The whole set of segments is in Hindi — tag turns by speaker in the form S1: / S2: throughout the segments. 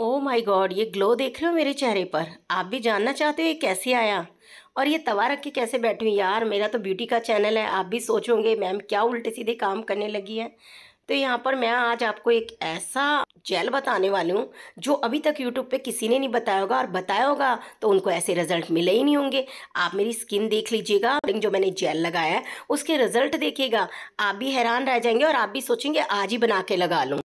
S1: ओ माई गॉड ये ग्लो देख रहे हो मेरे चेहरे पर आप भी जानना चाहते हो ये कैसे आया और ये तवा रख के कैसे बैठी हुई यार मेरा तो ब्यूटी का चैनल है आप भी सोचोगे मैम क्या उल्टे सीधे काम करने लगी है तो यहाँ पर मैं आज आपको एक ऐसा जेल बताने वाली हूँ जो अभी तक यूट्यूब पे किसी ने नहीं बताया होगा और बताया होगा तो उनको ऐसे रिजल्ट मिले ही नहीं होंगे आप मेरी स्किन देख लीजिएगा जो मैंने जेल लगाया है उसके रिजल्ट देखिएगा आप भी हैरान रह जाएंगे और आप भी सोचेंगे आज ही बना के लगा लूँ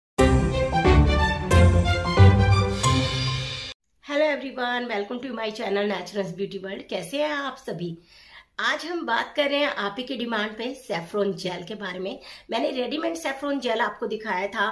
S1: hello everyone welcome to my channel naturals beauty world कैसे हैं आप सभी आज हम बात कर रहे हैं आप ही के डिमांड पे सेफ्रॉन जेल के बारे में मैंने रेडीमेड सेफ्रॉन जेल आपको दिखाया था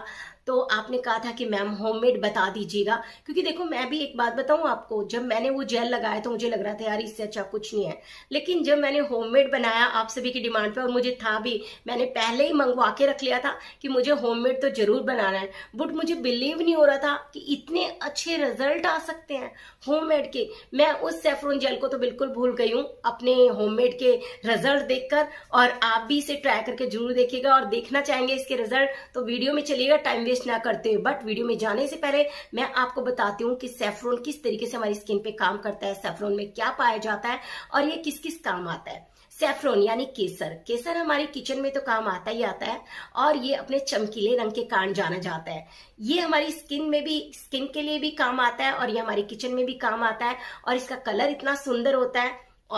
S1: तो आपने कहा था कि मैम होममेड बता दीजिएगा क्योंकि देखो मैं भी एक बात बताऊं आपको जब मैंने वो जेल लगाया तो मुझे लग रहा था यार इससे अच्छा कुछ नहीं है लेकिन जब मैंने होममेड बनाया आप सभी की डिमांड पर और मुझे था भी मैंने पहले ही मंगवा के रख लिया था कि मुझे होममेड तो जरूर बनाना है बट मुझे बिलीव नहीं हो रहा था कि इतने अच्छे रिजल्ट आ सकते हैं होम के मैं उस सेफ्रोन जेल को तो बिल्कुल भूल गई हूँ अपने होम के रिजल्ट देखकर और आप भी इसे ट्राई करके जरूर देखिएगा और देखना चाहेंगे इसके रिजल्ट तो वीडियो में चलिएगा टाइम वेस्ट ना करते हुए बट वीडियो में जाने से पहले मैं आपको बताती हूँ कि सेफ्रोन किस तरीके से हमारी स्किन पे काम करता है सेफ्रोन में क्या पाया जाता है और ये किस किस काम आता है सेफ्रोन यानी केसर केसर हमारे किचन में तो काम आता ही आता है और ये अपने चमकीले रंग के कारण जाना जाता है ये हमारी स्किन में भी स्किन के लिए भी काम आता है और ये हमारे किचन में भी काम आता है और इसका कलर इतना सुंदर होता है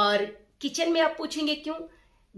S1: और किचन में आप पूछेंगे क्यों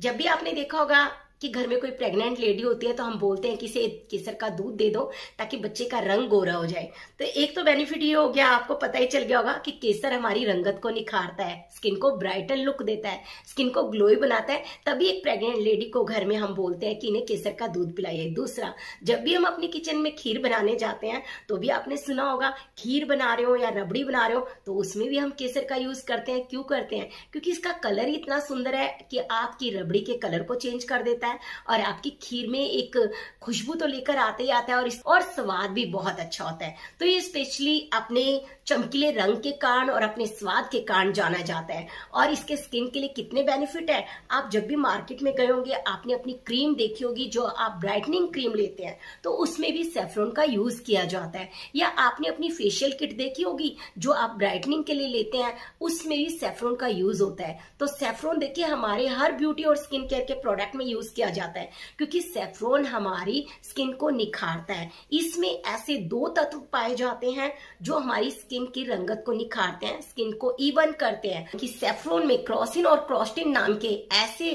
S1: जब भी आपने देखा होगा कि घर में कोई प्रेग्नेंट लेडी होती है तो हम बोलते हैं कि इसे केसर का दूध दे दो ताकि बच्चे का रंग गोरा हो जाए तो एक तो बेनिफिट ये हो गया आपको पता ही चल गया होगा कि केसर हमारी रंगत को निखारता है स्किन को ब्राइटन लुक देता है स्किन को ग्लोई बनाता है तभी एक प्रेग्नेंट लेडी को घर में हम बोलते हैं कि इन्हें केसर का दूध पिलाइए दूसरा जब भी हम अपने किचन में खीर बनाने जाते हैं तो भी आपने सुना होगा खीर बना रहे हो या रबड़ी बना रहे हो तो उसमें भी हम केसर का यूज करते हैं क्यों करते हैं क्योंकि इसका कलर इतना सुंदर है कि आपकी रबड़ी के कलर को चेंज कर देता है देता है और आपकी खीर में एक खुशबू तो लेकर आते ही आता है और इस और स्वाद भी बहुत अच्छा होता है तो ये स्पेशली अपने चमकीले रंग के कारण और अपने स्वाद के कारण जाना जाता है और इसके स्किन के लिए कितने बेनिफिट है आप जब भी मार्केट में गए होंगे आपने अपनी क्रीम देखी होगी जो आप ब्राइटनिंग क्रीम लेते हैं तो उसमें भी सेफ्रॉन का यूज किया जाता है या आपने अपनी फेशियल किट देखी होगी जो आप ब्राइटनिंग के लिए लेते हैं उसमें भी सेफ्रोन का यूज होता है तो सेफ्रोन देखिए हमारे हर ब्यूटी और स्किन केयर के प्रोडक्ट में यूज किया जाता है क्योंकि सेफ्रोन हमारी स्किन को निखारता है इसमें ऐसे दो तत्व पाए जाते हैं जो हमारी स्किन स्किन की रंगत को निखारते हैं स्किन को इवन करते हैं कि सेफ्रोन में क्रॉसिन और क्रोस्टिन नाम के ऐसे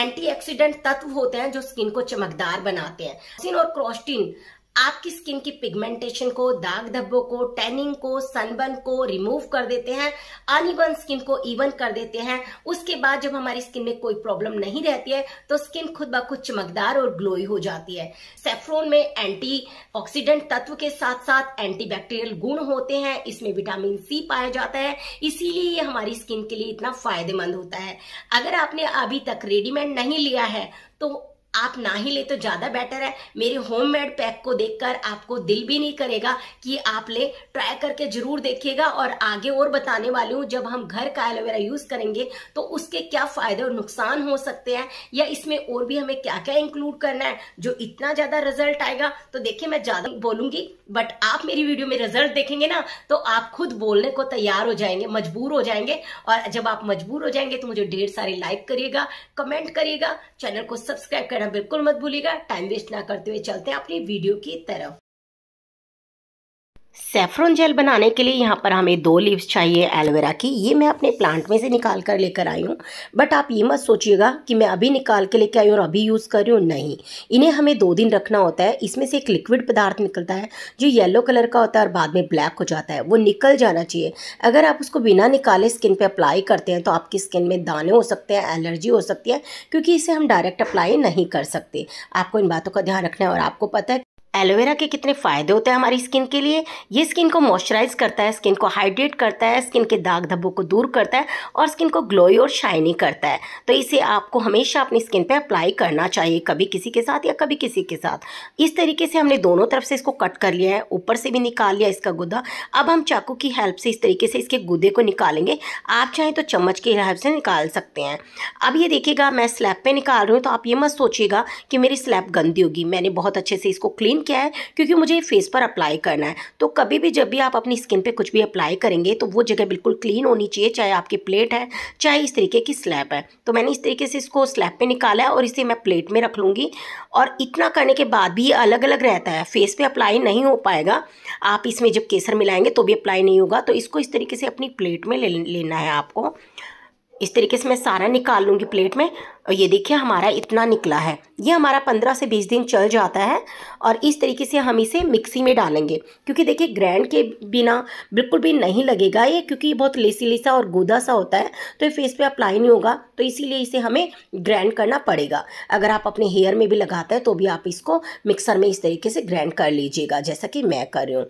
S1: एंटीऑक्सीडेंट तत्व होते हैं जो स्किन को चमकदार बनाते हैं और क्रोस्टिन आपकी स्किन की पिगमेंटेशन को दाग धब्बों को टैनिंग को सनबर्न को रिमूव कर देते हैं अनइवन स्किन को इवन कर देते हैं उसके बाद जब हमारी स्किन में कोई प्रॉब्लम नहीं रहती है तो स्किन खुद ब खुद चमकदार और ग्लोई हो जाती है सेफ्रोन में एंटी ऑक्सीडेंट तत्व के साथ साथ बैक्टीरियल गुण होते हैं इसमें विटामिन सी पाया जाता है इसीलिए ये हमारी स्किन के लिए इतना फायदेमंद होता है अगर आपने अभी तक रेडीमेड नहीं लिया है तो आप ना ही ले तो ज़्यादा बेटर है मेरे होममेड पैक को देखकर आपको दिल भी नहीं करेगा कि आप ले ट्राई करके ज़रूर देखिएगा और आगे और बताने वाली हूँ जब हम घर का एलोवेरा यूज़ करेंगे तो उसके क्या फ़ायदे और नुकसान हो सकते हैं या इसमें और भी हमें क्या क्या इंक्लूड करना है जो इतना ज़्यादा रिजल्ट आएगा तो देखिए मैं ज़्यादा बोलूंगी बट आप मेरी वीडियो में रिजल्ट देखेंगे ना तो आप खुद बोलने को तैयार हो जाएंगे मजबूर हो जाएंगे और जब आप मजबूर हो जाएंगे तो मुझे ढेर सारे लाइक करिएगा कमेंट करिएगा चैनल को सब्सक्राइब करना बिल्कुल मत भूलिएगा टाइम वेस्ट ना करते हुए चलते हैं अपनी वीडियो की तरफ सेफ्रॉन जेल बनाने के लिए यहाँ पर हमें दो लीव्स चाहिए एलोवेरा की ये मैं अपने प्लांट में से निकाल कर लेकर आई हूँ बट आप ये मत सोचिएगा कि मैं अभी निकाल के लेकर आई हूँ और अभी यूज़ कर रही हूँ नहीं इन्हें हमें दो दिन रखना होता है इसमें से एक लिक्विड पदार्थ निकलता है जो येलो कलर का होता है और बाद में ब्लैक हो जाता है वो निकल जाना चाहिए अगर आप उसको बिना निकाले स्किन पर अप्लाई करते हैं तो आपकी स्किन में दाने हो सकते हैं एलर्जी हो सकती है क्योंकि इसे हम डायरेक्ट अप्लाई नहीं कर सकते आपको इन बातों का ध्यान रखना है और आपको पता है एलोवेरा के कितने फ़ायदे होते हैं हमारी स्किन के लिए ये स्किन को मॉइस्चराइज करता है स्किन को हाइड्रेट करता है स्किन के दाग धब्बों को दूर करता है और स्किन को ग्लोई और शाइनी करता है तो इसे आपको हमेशा अपनी स्किन पर अप्लाई करना चाहिए कभी किसी के साथ या कभी किसी के साथ इस तरीके से हमने दोनों तरफ से इसको कट कर लिया है ऊपर से भी निकाल लिया इसका गुदा अब हम चाकू की हेल्प से इस तरीके से इसके गुदे को निकालेंगे आप चाहें तो चम्मच की हेल्प से निकाल सकते हैं अब ये देखिएगा मैं स्लैब पर निकाल रही हूँ तो आप ये मत सोचिएगा कि मेरी स्लैब गंदी होगी मैंने बहुत अच्छे से इसको क्लीन क्या है क्योंकि मुझे फेस पर अप्लाई करना है तो कभी भी जब भी आप अपनी स्किन पे कुछ भी अप्लाई करेंगे तो वो जगह बिल्कुल क्लीन होनी चाहिए चाहे आपकी प्लेट है चाहे इस तरीके की स्लैब है तो मैंने इस तरीके से इसको स्लैब पर निकाला है और इसे मैं प्लेट में रख लूँगी और इतना करने के बाद भी अलग अलग रहता है फेस पर अप्लाई नहीं हो पाएगा आप इसमें जब केसर मिलाएंगे तो भी अप्लाई नहीं होगा तो इसको इस तरीके से अपनी प्लेट में ले लेना है आपको इस तरीके से मैं सारा निकाल लूँगी प्लेट में और ये देखिए हमारा इतना निकला है ये हमारा पंद्रह से बीस दिन चल जाता है और इस तरीके से हम इसे मिक्सी में डालेंगे क्योंकि देखिए ग्रैंड के बिना बिल्कुल भी नहीं लगेगा ये क्योंकि ये बहुत लेसी लेसा और गोदा सा होता है तो ये फेस पे अप्लाई नहीं होगा तो इसीलिए इसे हमें ग्रैंड करना पड़ेगा अगर आप अपने हेयर में भी लगाते हैं तो भी आप इसको मिक्सर में इस तरीके से ग्रैंड कर लीजिएगा जैसा कि मैं कर रही हूँ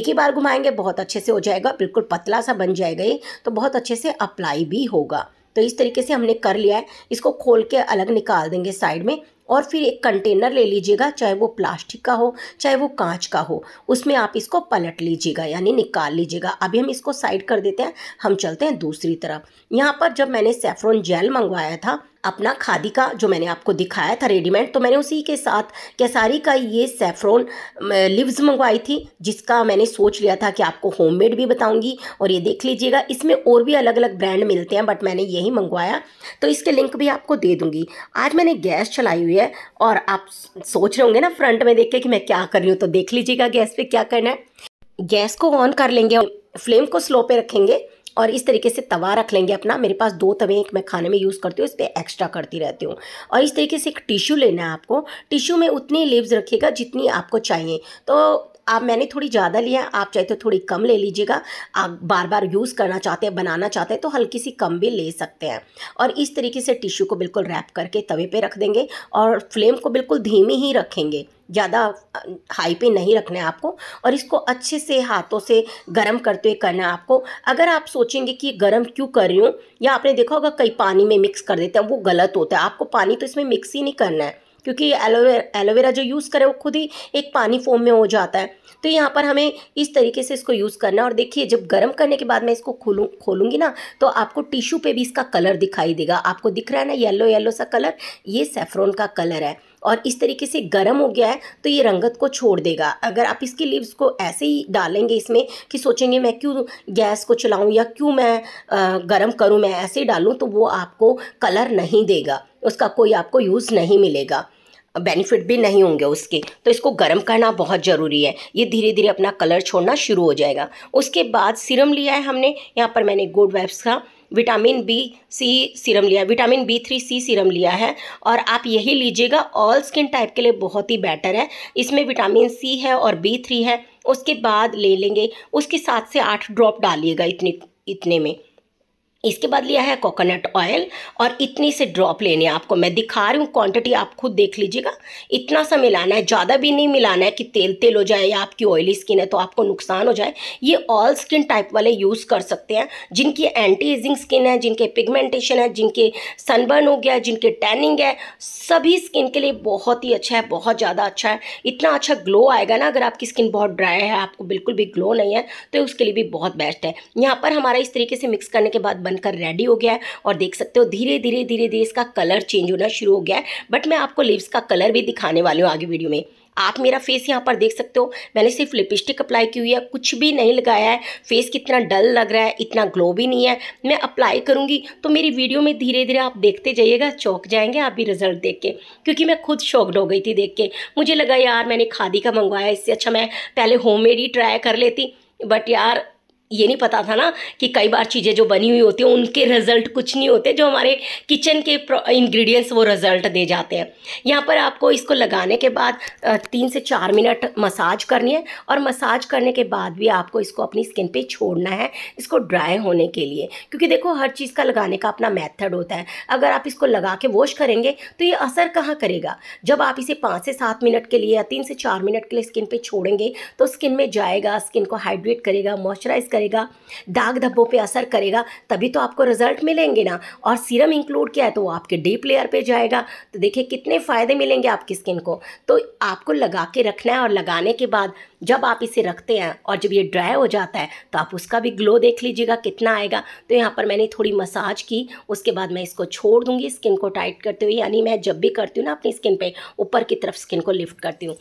S1: एक ही बार घुमाएंगे बहुत अच्छे से हो जाएगा बिल्कुल पतला सा बन जाएगा ये तो बहुत अच्छे से अप्लाई भी होगा तो इस तरीके से हमने कर लिया है इसको खोल के अलग निकाल देंगे साइड में और फिर एक कंटेनर ले लीजिएगा चाहे वो प्लास्टिक का हो चाहे वो कांच का हो उसमें आप इसको पलट लीजिएगा यानी निकाल लीजिएगा अभी हम इसको साइड कर देते हैं हम चलते हैं दूसरी तरफ यहाँ पर जब मैंने सेफ्रॉन जेल मंगवाया था अपना खादी का जो मैंने आपको दिखाया था रेडीमेड तो मैंने उसी के साथ कैसारी का ये सेफ्रोन लिव्स मंगवाई थी जिसका मैंने सोच लिया था कि आपको होममेड भी बताऊंगी और ये देख लीजिएगा इसमें और भी अलग अलग ब्रांड मिलते हैं बट मैंने यही मंगवाया तो इसके लिंक भी आपको दे दूँगी आज मैंने गैस चलाई हुई है और आप सोच रहे होंगे ना फ्रंट में देख के कि मैं क्या कर रही हूँ तो देख लीजिएगा गैस पर क्या करना है गैस को ऑन कर लेंगे फ्लेम को स्लो पर रखेंगे और इस तरीके से तवा रख लेंगे अपना मेरे पास दो तवे एक मैं खाने में यूज़ करती हूँ इस पर एक्स्ट्रा करती रहती हूँ और इस तरीके से एक टिश्यू लेना है आपको टिश्यू में उतनी लीव्स रखिएगा जितनी आपको चाहिए तो आप मैंने थोड़ी ज़्यादा लिया आप चाहे तो थोड़ी कम ले लीजिएगा आप बार बार यूज़ करना चाहते हैं बनाना चाहते हैं तो हल्की सी कम भी ले सकते हैं और इस तरीके से टिश्यू को बिल्कुल रैप करके तवे पे रख देंगे और फ्लेम को बिल्कुल धीमी ही रखेंगे ज़्यादा हाई पे नहीं रखना है आपको और इसको अच्छे से हाथों से गर्म करते हुए करना है आपको अगर आप सोचेंगे कि गर्म क्यों कर रही हूँ या आपने देखा होगा कई पानी में मिक्स कर देते हैं वो गलत होता है आपको पानी तो इसमें मिक्स ही नहीं करना है क्योंकि एलोवेरा एलोवेरा जो यूज़ करें वो खुद ही एक पानी फॉर्म में हो जाता है तो यहाँ पर हमें इस तरीके से इसको यूज़ करना है और देखिए जब गर्म करने के बाद मैं इसको खोलूँ खोलूँगी ना तो आपको टिश्यू पे भी इसका कलर दिखाई देगा आपको दिख रहा है ना येलो येलो सा कलर ये सेफ्रोन का कलर है और इस तरीके से गर्म हो गया है तो ये रंगत को छोड़ देगा अगर आप इसके लीव्स को ऐसे ही डालेंगे इसमें कि सोचेंगे मैं क्यों गैस को चलाऊँ या क्यों मैं गर्म करूँ मैं ऐसे ही डालूँ तो वो आपको कलर नहीं देगा उसका कोई आपको यूज़ नहीं मिलेगा बेनिफिट भी नहीं होंगे उसके तो इसको गर्म करना बहुत ज़रूरी है ये धीरे धीरे अपना कलर छोड़ना शुरू हो जाएगा उसके बाद सिरम लिया है हमने यहाँ पर मैंने गुड वैब्स का विटामिन बी सी सीरम लिया vitamin B three C serum लिया है और आप यही लीजिएगा ऑल स्किन टाइप के लिए बहुत ही बेटर है इसमें विटामिन सी है और बी थ्री है उसके बाद ले लेंगे उसके सात से आठ ड्रॉप डालिएगा इतने इतने में इसके बाद लिया है कोकोनट ऑयल और इतनी से ड्रॉप लेने आपको मैं दिखा रही हूँ क्वांटिटी आप खुद देख लीजिएगा इतना सा मिलाना है ज़्यादा भी नहीं मिलाना है कि तेल तेल हो जाए या आपकी ऑयली स्किन है तो आपको नुकसान हो जाए ये ऑल स्किन टाइप वाले यूज़ कर सकते हैं जिनकी एंटी एजिंग स्किन है जिनके पिगमेंटेशन है जिनके सनबर्न हो गया जिनके टैनिंग है सभी स्किन के लिए बहुत ही अच्छा है बहुत ज़्यादा अच्छा है इतना अच्छा ग्लो आएगा ना अगर आपकी स्किन बहुत ड्राई है आपको बिल्कुल भी ग्लो नहीं है तो उसके लिए भी बहुत बेस्ट है यहाँ पर हमारा इस तरीके से मिक्स करने के बाद बनकर रेडी हो गया है और देख सकते हो धीरे धीरे धीरे धीरे इसका कलर चेंज होना शुरू हो गया है बट मैं आपको लिप्स का कलर भी दिखाने वाली हूँ आगे वीडियो में आप मेरा फेस यहाँ पर देख सकते हो मैंने सिर्फ लिपस्टिक अप्लाई की हुई है कुछ भी नहीं लगाया है फेस कितना डल लग रहा है इतना ग्लो भी नहीं है मैं अप्लाई करूँगी तो मेरी वीडियो में धीरे धीरे आप देखते जाइएगा चौक जाएंगे आप भी रिजल्ट देख के क्योंकि मैं खुद शॉक्ड हो गई थी देख के मुझे लगा यार मैंने खादी का मंगवाया इससे अच्छा मैं पहले होम ही ट्राई कर लेती बट यार ये नहीं पता था ना कि कई बार चीज़ें जो बनी हुई होती हैं उनके रिज़ल्ट कुछ नहीं होते जो हमारे किचन के इंग्रेडिएंट्स वो रिज़ल्ट दे जाते हैं यहाँ पर आपको इसको लगाने के बाद तीन से चार मिनट मसाज करनी है और मसाज करने के बाद भी आपको इसको अपनी स्किन पे छोड़ना है इसको ड्राई होने के लिए क्योंकि देखो हर चीज़ का लगाने का अपना मैथड होता है अगर आप इसको लगा के वॉश करेंगे तो ये असर कहाँ करेगा जब आप इसे पाँच से सात मिनट के लिए या तीन से चार मिनट के लिए स्किन पर छोड़ेंगे तो स्किन में जाएगा स्किन को हाइड्रेट करेगा मॉइस्चराइज करेगा दाग धब्बों पे असर करेगा तभी तो आपको रिजल्ट मिलेंगे ना और सीरम इंक्लूड किया है तो वो आपके डीप लेयर पे जाएगा तो देखिए कितने फ़ायदे मिलेंगे आपकी स्किन को तो आपको लगा के रखना है और लगाने के बाद जब आप इसे रखते हैं और जब ये ड्राई हो जाता है तो आप उसका भी ग्लो देख लीजिएगा कितना आएगा तो यहाँ पर मैंने थोड़ी मसाज की उसके बाद मैं इसको छोड़ दूँगी स्किन को टाइट करते हुए यानी मैं जब भी करती हूँ ना अपनी स्किन पर ऊपर की तरफ स्किन को लिफ्ट करती हूँ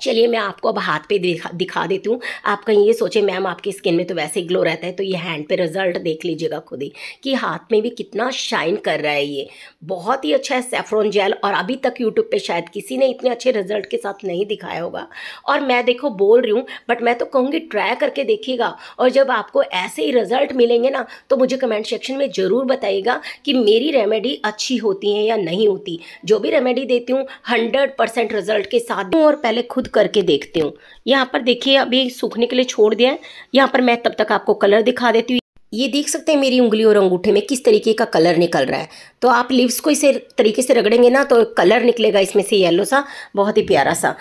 S1: चलिए मैं आपको अब हाथ पे दिखा दिखा देती हूँ आप कहीं ये सोचे मैम आपकी स्किन में तो वैसे ही ग्लो रहता है तो ये हैंड पे रिजल्ट देख लीजिएगा खुद ही कि हाथ में भी कितना शाइन कर रहा है ये बहुत ही अच्छा है सेफ्रॉन जेल और अभी तक यूट्यूब पे शायद किसी ने इतने अच्छे रिजल्ट के साथ नहीं दिखाया होगा और मैं देखो बोल रही हूँ बट मैं तो कहूँगी ट्राई करके देखिएगा और जब आपको ऐसे ही रिजल्ट मिलेंगे ना तो मुझे कमेंट सेक्शन में ज़रूर बताइएगा कि मेरी रेमेडी अच्छी होती है या नहीं होती जो भी रेमेडी देती हूँ हंड्रेड रिजल्ट के साथ और पहले खुद खुद करके देखती हूँ यहाँ पर देखिए अभी सूखने के लिए छोड़ दिया है यहाँ पर मैं तब तक आपको कलर दिखा देती हूँ ये देख सकते हैं मेरी उंगली और अंगूठे में किस तरीके का कलर निकल रहा है तो आप लिप्स को इसे तरीके से रगड़ेंगे ना तो कलर निकलेगा इसमें से येलो सा बहुत ही प्यारा सा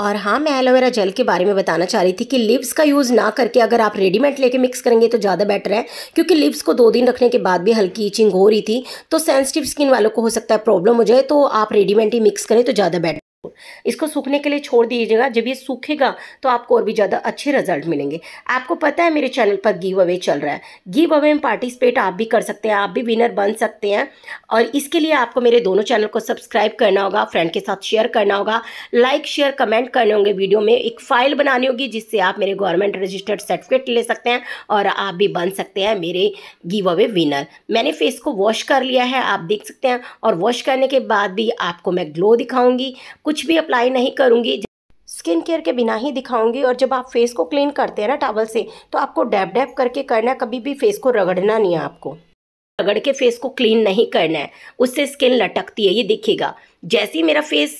S1: और हाँ मैं एलोवेरा जेल के बारे में बताना चाह रही थी कि लिप्स का यूज़ ना करके अगर आप रेडीमेड लेके मिक्स करेंगे तो ज़्यादा बेटर है क्योंकि लिप्स को दो दिन रखने के बाद भी हल्की इचिंग हो रही थी तो सेंसिटिव स्किन वालों को हो सकता है प्रॉब्लम हो जाए तो आप रेडीमेड ही मिक्स करें तो ज़्यादा बेटर इसको सूखने के लिए छोड़ दीजिएगा जब ये सूखेगा तो आपको और भी ज़्यादा अच्छे रिजल्ट मिलेंगे आपको पता है मेरे चैनल पर गिव अवे चल रहा है गिव अवे में पार्टिसिपेट आप भी कर सकते हैं आप भी विनर बन सकते हैं और इसके लिए आपको मेरे दोनों चैनल को सब्सक्राइब करना होगा फ्रेंड के साथ शेयर करना होगा लाइक शेयर कमेंट करने होंगे वीडियो में एक फ़ाइल बनानी होगी जिससे आप मेरे गवर्नमेंट रजिस्टर्ड सर्टिफिकेट ले सकते हैं और आप भी बन सकते हैं मेरे गिव अवे विनर मैंने फेस को वॉश कर लिया है आप देख सकते हैं और वॉश करने के बाद भी आपको मैं ग्लो दिखाऊँगी कुछ कुछ भी अप्लाई नहीं करूँगी स्किन केयर के बिना ही दिखाऊंगी और जब आप फेस को क्लीन करते हैं ना टावल से तो आपको डैप डैप करके करना कभी भी फेस को रगड़ना नहीं है आपको रगड़ के फेस को क्लीन नहीं करना है उससे स्किन लटकती है ये दिखेगा जैसे ही मेरा फेस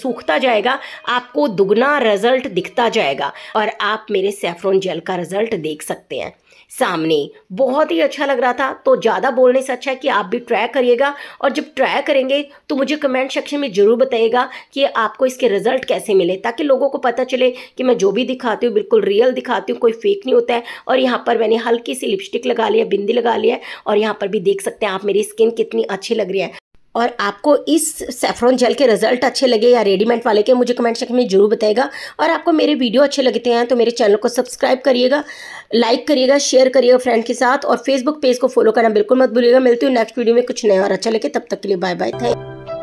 S1: सूखता जाएगा आपको दुगना रिजल्ट दिखता जाएगा और आप मेरे सेफ्रोन जेल का रिजल्ट देख सकते हैं सामने बहुत ही अच्छा लग रहा था तो ज़्यादा बोलने से अच्छा है कि आप भी ट्राई करिएगा और जब ट्राई करेंगे तो मुझे कमेंट सेक्शन में ज़रूर बताइएगा कि आपको इसके रिजल्ट कैसे मिले ताकि लोगों को पता चले कि मैं जो भी दिखाती हूँ बिल्कुल रियल दिखाती हूँ कोई फेक नहीं होता है और यहाँ पर मैंने हल्की सी लिपस्टिक लगा लिया बिंदी लगा लिया और यहाँ पर भी देख सकते हैं आप मेरी स्किन कितनी अच्छी लग रही है और आपको इस सेफ्रॉन जेल के रिजल्ट अच्छे लगे या रेडीमेड वाले के मुझे कमेंट सेक्शन में जरूर बताएगा और आपको मेरे वीडियो अच्छे लगते हैं तो मेरे चैनल को सब्सक्राइब करिएगा लाइक करिएगा शेयर करिएगा फ्रेंड के साथ और फेसबुक पेज को फॉलो करना बिल्कुल मत भूलिएगा मिलती हूँ नेक्स्ट वीडियो में कुछ नया और अच्छा लगे तब तक के लिए बाय बाय थैंक